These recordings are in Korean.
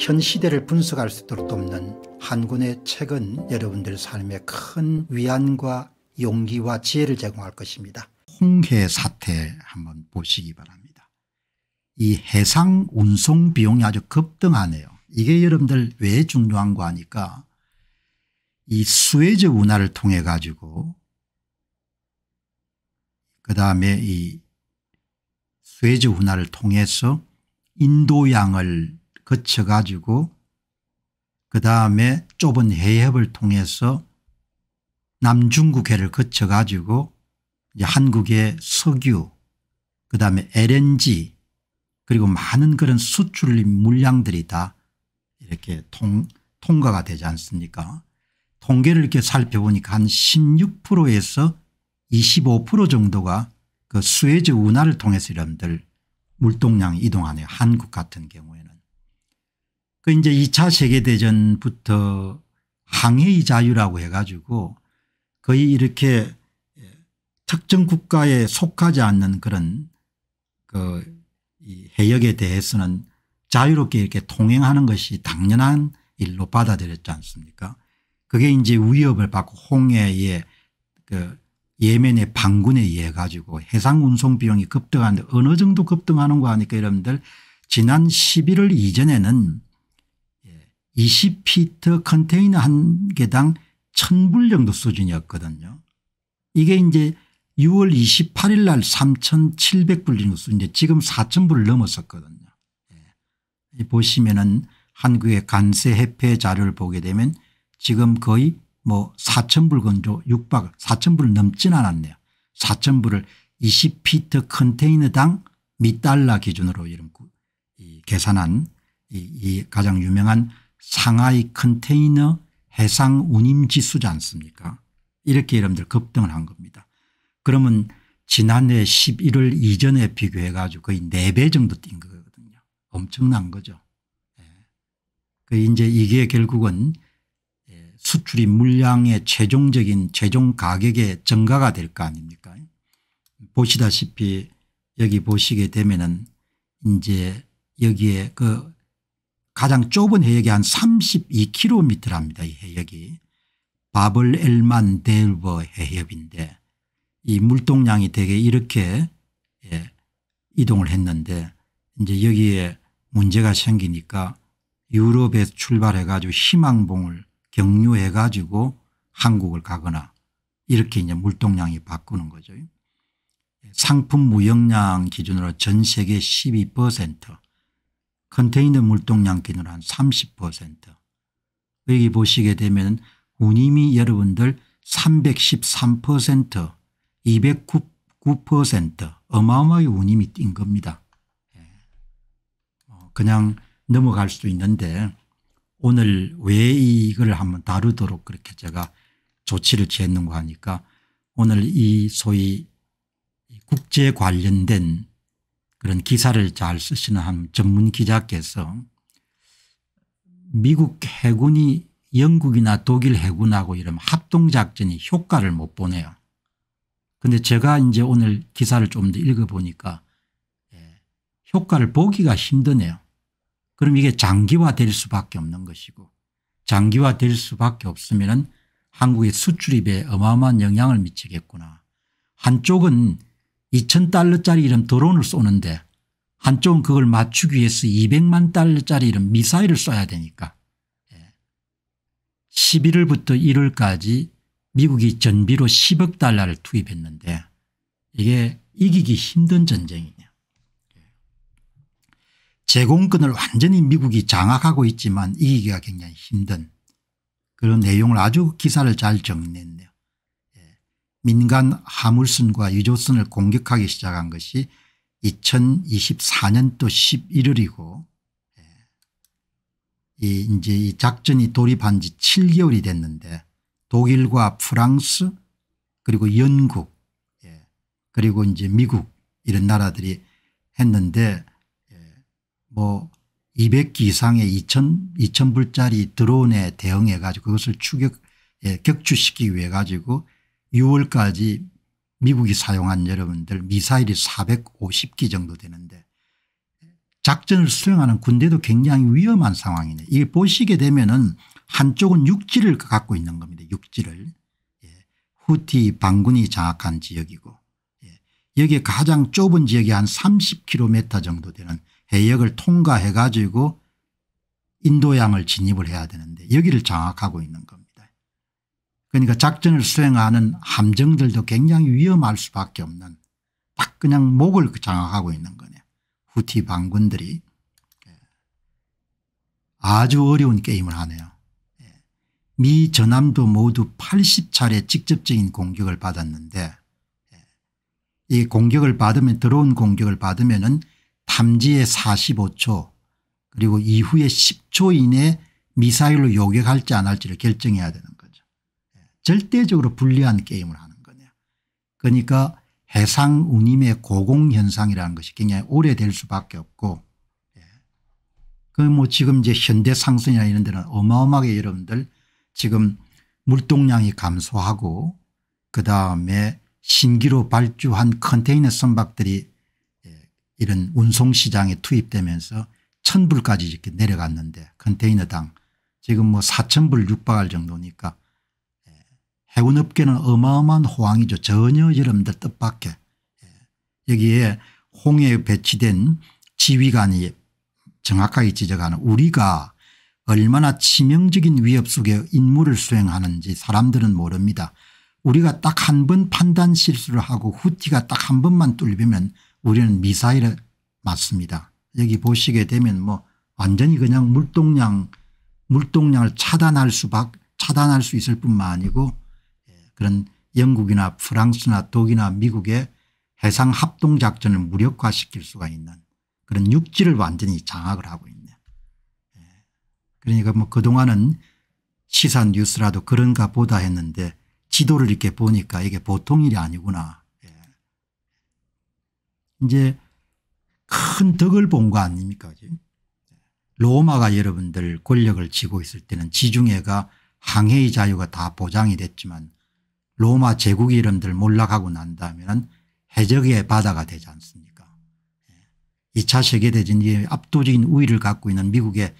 현 시대를 분석할 수 있도록 돕는 한군의 책은 여러분들 삶에 큰 위안과 용기와 지혜를 제공할 것입니다. 홍해 사태 한번 보시기 바랍니다. 이 해상 운송 비용이 아주 급등하네요. 이게 여러분들 왜 중요한 거 하니까 이 수에즈 운하를 통해 가지고 그 다음에 이 수에즈 운하를 통해서 인도양을 거쳐가지고 그 다음에 좁은 해협을 통해서 남중국해를 거쳐가지고 이제 한국의 석유 그 다음에 LNG 그리고 많은 그런 수출 물량들이 다 이렇게 통, 통과가 되지 않습니까 통계를 이렇게 살펴보니까 한 16%에서 25% 정도가 그 수에즈 운하를 통해서 여러분들 물동량이 이동하네요. 한국 같은 경우에는. 그 이제 2차 세계대전부터 항해의 자유라고 해 가지고 거의 이렇게 특정 국가에 속하지 않는 그런 그 해역에 대해서는 자유롭게 이렇게 통행하는 것이 당연한 일로 받아들였지 않습니까 그게 이제 위협을 받고 홍해에그 예멘의 반군에 의해 가지고 해상 운송 비용이 급등하는데 어느 정도 급등하는 거 하니까 여러분들 지난 11월 이전에는 2 0피터 컨테이너 한 개당 1000불 정도 수준이었거든요. 이게 이제 6월 28일 날 3,700불 정도 수준인데 지금 4,000불을 넘었었거든요. 예. 보시면은 한국의 간세 해폐 자료를 보게 되면 지금 거의 뭐 4,000불 건조 육박 4,000불 넘진 않았네요. 4,000불을 20피트 컨테이너당 미달러 기준으로 이런 계산한 이, 이 가장 유명한 상하이 컨테이너 해상 운임 지수지 않습니까 이렇게 여러분들 급등을 한 겁니다. 그러면 지난해 11월 이전에 비교해 가지고 거의 4배 정도 뛴 거거든요. 엄청난 거죠. 예. 그 이제 이게 결국은 예, 수출입 물량의 최종적인 최종 가격의 증가가 될 거 아닙니까 보시다시피 여기 보시게 되면은 이제 여기에 그 가장 좁은 해역이 한 32km랍니다. 이 해역이. 바블 엘만 델버 해협인데 이 물동량이 되게 이렇게 예, 이동을 했는데 이제 여기에 문제가 생기니까 유럽에 출발해 가지고 희망봉을 경유해 가지고 한국을 가거나 이렇게 이제 물동량이 바꾸는 거죠. 상품 무역량 기준으로 전 세계 12% 컨테이너 물동량 기준으로 한30% 여기 보시게 되면 운임이 여러분들 313% 209% 어마어마하게 운임이 뛴 겁니다. 예. 어, 그냥 넘어갈 수도 있는데 오늘 왜 이걸 한번 다루도록 그렇게 제가 조치를 취했는가 하니까 오늘 이 소위 국제 관련된 그런 기사를 잘 쓰시는 한 전문 기자께서 미국 해군이 영국이나 독일 해군하고 이런 합동작전이 효과를 못 보네요. 근데 제가 이제 오늘 기사를 좀 더 읽어보니까 예, 효과를 보기가 힘드네요. 그럼 이게 장기화될 수밖에 없는 것이고 장기화될 수밖에 없으면 한국의 수출입에 어마어마한 영향을 미치겠구나. 한쪽은 2,000달러짜리 이런 드론을 쏘는데 한쪽은 그걸 맞추기 위해서 200만 달러짜리 이런 미사일을 쏴야 되니까 11월부터 예. 1월까지 미국이 전비로 10억 달러를 투입했는데 이게 이기기 힘든 전쟁이냐. 예. 제공권을 완전히 미국이 장악하고 있지만 이기기가 굉장히 힘든 그런 내용을 아주 그 기사를 잘 정리했네요. 민간 하물슨과 유조슨을 공격하기 시작한 것이 2024년도 11월이고 예. 이 이제 이 작전이 돌입한 지 7개월이 됐는데 독일과 프랑스 그리고 영국 예. 그리고 이제 미국 이런 나라들이 했는데 예. 뭐 200기 이상의 2천 2천 불짜리 드론에 대응해 가지고 그것을 추격 예. 격추시키기 위해 가지고 6월까지 미국이 사용한 여러분들 미사일이 450기 정도 되는데 작전을 수행하는 군대도 굉장히 위험한 상황이네. 이게 보시게 되면은 한쪽은 육지를 갖고 있는 겁니다. 육지를. 예. 후티 반군이 장악한 지역이고 예. 여기에 가장 좁은 지역이 한 30km 정도 되는 해역을 통과해 가지고 인도양을 진입을 해야 되는데 여기를 장악하고 있는 겁니다. 그러니까 작전을 수행하는 함정들도 굉장히 위험할 수밖에 없는 딱 그냥 목을 그 장악하고 있는 거네. 후티 반군들이 예. 아주 어려운 게임을 하네요. 예. 미 전함도 모두 80차례 직접적인 공격을 받았는데 예. 이 공격을 받으면 들어온 공격을 받으면 은 탐지에 45초 그리고 이후에 10초 이내 미사일로 요격할지 안 할지를 결정해야 되는 거예요. 절대적으로 불리한 게임을 하는 거냐. 그러니까 해상 운임의 고공현상이라는 것이 굉장히 오래될 수밖에 없고 예. 그 뭐 지금 이제 현대상선이나 이런 데는 어마어마하게 여러분들 지금 물동량이 감소하고 그다음에 신기로 발주한 컨테이너 선박들이 예, 이런 운송시장에 투입되면서 천불까지 이렇게 내려갔는데 컨테이너당 지금 뭐 사천불 육박할 정도니까 해운업계는 어마어마한 호황이죠. 전혀 여러분들 뜻밖에. 예. 여기에 홍해에 배치된 지휘관이 정확하게 지적하는 우리가 얼마나 치명적인 위협 속에 임무를 수행하는지 사람들은 모릅니다. 우리가 딱 한 번 판단 실수를 하고 후티가 딱 한 번만 뚫리면 우리는 미사일에 맞습니다. 여기 보시게 되면 뭐 완전히 그냥 물동량 물동량을 차단할 수 밖, 차단할 수 있을 뿐만 아니고 그런 영국이나 프랑스나 독이나 미국의 해상 합동작전을 무력화시킬 수가 있는 그런 육지를 완전히 장악을 하고 있네 예. 그러니까 뭐 그동안은 시사 뉴스라도 그런가 보다 했는데 지도를 이렇게 보니까 이게 보통 일이 아니구나. 예. 이제 큰 덕을 본 거 아닙니까 지금. 예. 로마가 여러분들 권력을 쥐고 있을 때는 지중해가 항해의 자유가 다 보장이 됐지만 로마 제국 이름들 몰락하고 난 다음에는 해적의 바다가 되지 않습니까 2차 예. 세계대전이 압도적인 우위를 갖고 있는 미국의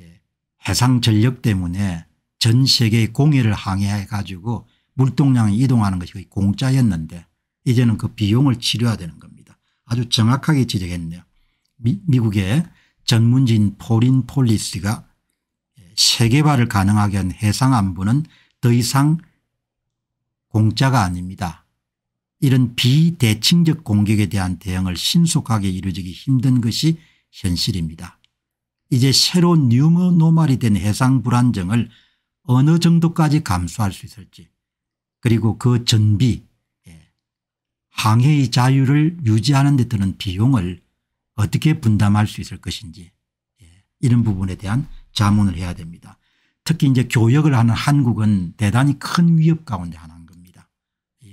예, 해상 전력 때문에 전 세계의 공해를 항해해 가지고 물동량이 이동하는 것이 공짜였는데 이제는 그 비용을 치료해야 되는 겁니다. 아주 정확하게 지적했네요. 미, 국의 전문진 포린 폴리스가 예, 세계화를 가능하게 한 해상안보는 더 이상 공짜가 아닙니다. 이런 비대칭적 공격에 대한 대응을 신속하게 이루어지기 힘든 것이 현실입니다. 이제 새로운 뉴노말이 머된 해상 불안정을 어느 정도까지 감수할 수 있을지 그리고 그 전비 예, 항해의 자유를 유지하는 데 드는 비용을 어떻게 분담할 수 있을 것인지 예, 이런 부분에 대한 자문을 해야 됩니다. 특히 이제 교역을 하는 한국은 대단히 큰 위협 가운데 하나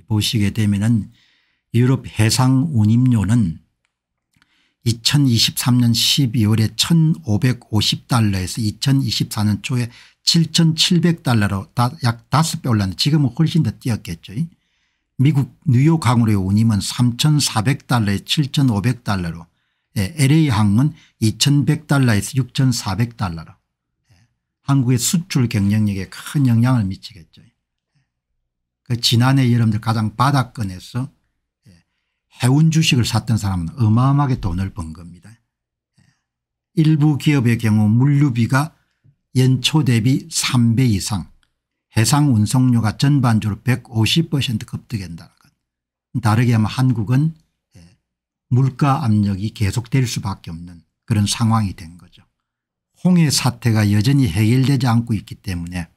보시게 되면은 유럽 해상운임료는 2023년 12월에 1550달러에서 2024년 초에 7700달러로 약 5배 올랐는데 지금은 훨씬 더 뛰었겠죠. 미국 뉴욕항으로의 운임은 3400달러에 7500달러로 LA항은 예, 2100달러에서 6400달러로 예, 한국의 수출 경쟁력에 큰 영향을 미치겠죠. 그 지난해 여러분들 가장 바닥권에서 예, 해운 주식을 샀던 사람은 어마어마하게 돈을 번 겁니다. 예. 일부 기업의 경우 물류비가 연초 대비 3배 이상 해상 운송료가 전반적으로 150% 급등한다는 것. 다르게 하면 한국은 예, 물가 압력이 계속될 수밖에 없는 그런 상황이 된 거죠. 홍해 사태가 여전히 해결되지 않고 있기 때문에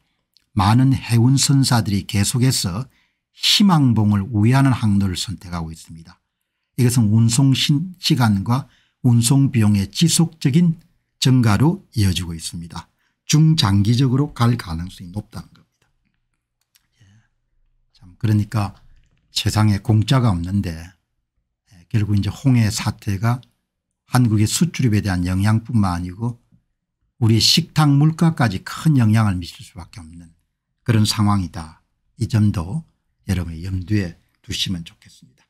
많은 해운 선사들이 계속해서 희망봉을 우회하는 항로를 선택하고 있습니다. 이것은 운송 시간과 운송 비용의 지속적인 증가로 이어지고 있습니다. 중장기적으로 갈 가능성이 높다는 겁니다. 예. 참 그러니까 세상에 공짜가 없는데 예, 결국 이제 홍해 사태가 한국의 수출입에 대한 영향뿐만 아니고 우리 식탁 물가까지 큰 영향을 미칠 수밖에 없는 그런 상황이다. 이 점도 여러분의 염두에 두시면 좋겠습니다.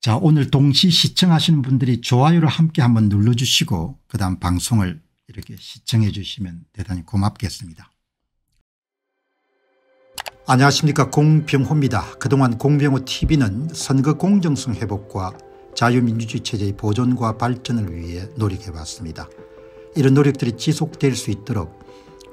자 오늘 동시 시청하시는 분들이 좋아요를 함께 한번 눌러주시고 그다음 방송을 이렇게 시청해 주시면 대단히 고맙겠습니다. 안녕하십니까 공병호입니다. 그동안 공병호TV는 선거 공정성 회복과 자유민주주의 체제의 보존과 발전을 위해 노력해왔습니다. 이런 노력들이 지속될 수 있도록